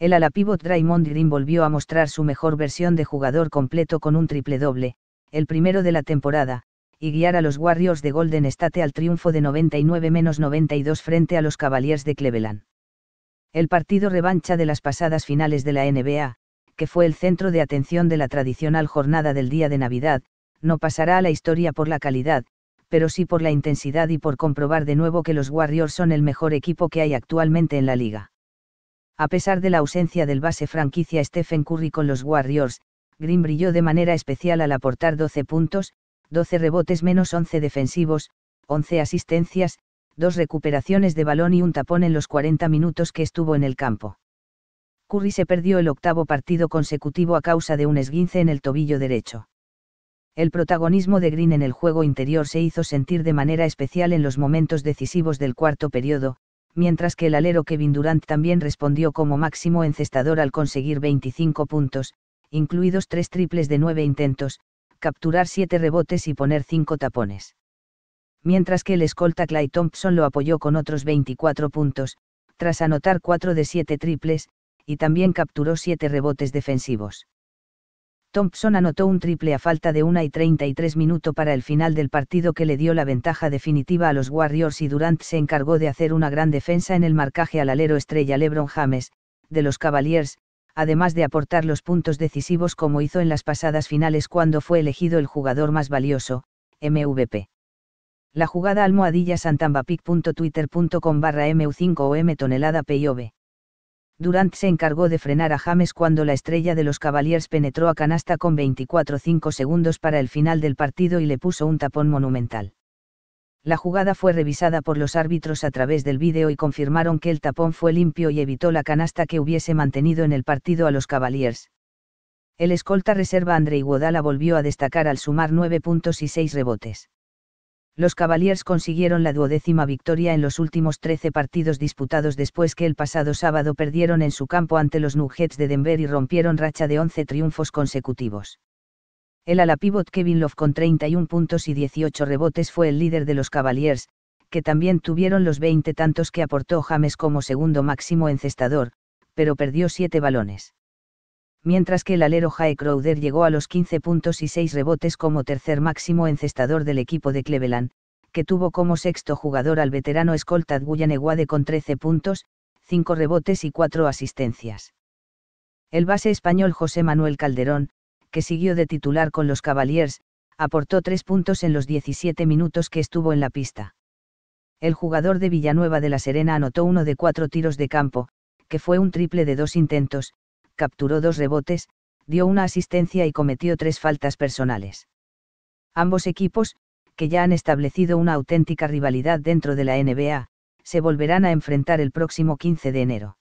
El ala Draymond Green volvió a mostrar su mejor versión de jugador completo con un triple doble, el primero de la temporada, y guiar a los Warriors de Golden State al triunfo de 99-92 frente a los Cavaliers de Cleveland. El partido revancha de las pasadas finales de la NBA, que fue el centro de atención de la tradicional jornada del día de Navidad, no pasará a la historia por la calidad, pero sí por la intensidad y por comprobar de nuevo que los Warriors son el mejor equipo que hay actualmente en la liga. A pesar de la ausencia del base franquicia Stephen Curry con los Warriors, Green brilló de manera especial al aportar 12 puntos, 12 rebotes menos 11 defensivos, 11 asistencias, dos recuperaciones de balón y un tapón en los 40 minutos que estuvo en el campo. Curry se perdió el octavo partido consecutivo a causa de un esguince en el tobillo derecho. El protagonismo de Green en el juego interior se hizo sentir de manera especial en los momentos decisivos del cuarto periodo, mientras que el alero Kevin Durant también respondió como máximo encestador al conseguir 25 puntos, incluidos tres triples de nueve intentos, capturar siete rebotes y poner cinco tapones. Mientras que el escolta Clay Thompson lo apoyó con otros 24 puntos, tras anotar cuatro de siete triples, y también capturó siete rebotes defensivos. Thompson anotó un triple a falta de 1 y 33 minuto para el final del partido que le dio la ventaja definitiva a los Warriors y Durant se encargó de hacer una gran defensa en el marcaje al alero estrella LeBron James, de los Cavaliers, además de aportar los puntos decisivos como hizo en las pasadas finales cuando fue elegido el jugador más valioso, MVP. La jugada almohadilla santambapic.twitter.com barra mu5 o m tonelada Durant se encargó de frenar a James cuando la estrella de los Cavaliers penetró a canasta con 24-5 segundos para el final del partido y le puso un tapón monumental. La jugada fue revisada por los árbitros a través del vídeo y confirmaron que el tapón fue limpio y evitó la canasta que hubiese mantenido en el partido a los Cavaliers. El escolta reserva Andre Iguodala volvió a destacar al sumar 9 puntos y 6 rebotes. Los Cavaliers consiguieron la duodécima victoria en los últimos 13 partidos disputados después que el pasado sábado perdieron en su campo ante los Nuggets de Denver y rompieron racha de 11 triunfos consecutivos. El ala pívot Kevin Love con 31 puntos y 18 rebotes fue el líder de los Cavaliers, que también tuvieron los 20 tantos que aportó James como segundo máximo encestador, pero perdió 7 balones mientras que el alero Jae Crowder llegó a los 15 puntos y 6 rebotes como tercer máximo encestador del equipo de Cleveland, que tuvo como sexto jugador al veterano escolta Guyaneguade con 13 puntos, 5 rebotes y 4 asistencias. El base español José Manuel Calderón, que siguió de titular con los Cavaliers, aportó 3 puntos en los 17 minutos que estuvo en la pista. El jugador de Villanueva de la Serena anotó uno de cuatro tiros de campo, que fue un triple de dos intentos, capturó dos rebotes, dio una asistencia y cometió tres faltas personales. Ambos equipos, que ya han establecido una auténtica rivalidad dentro de la NBA, se volverán a enfrentar el próximo 15 de enero.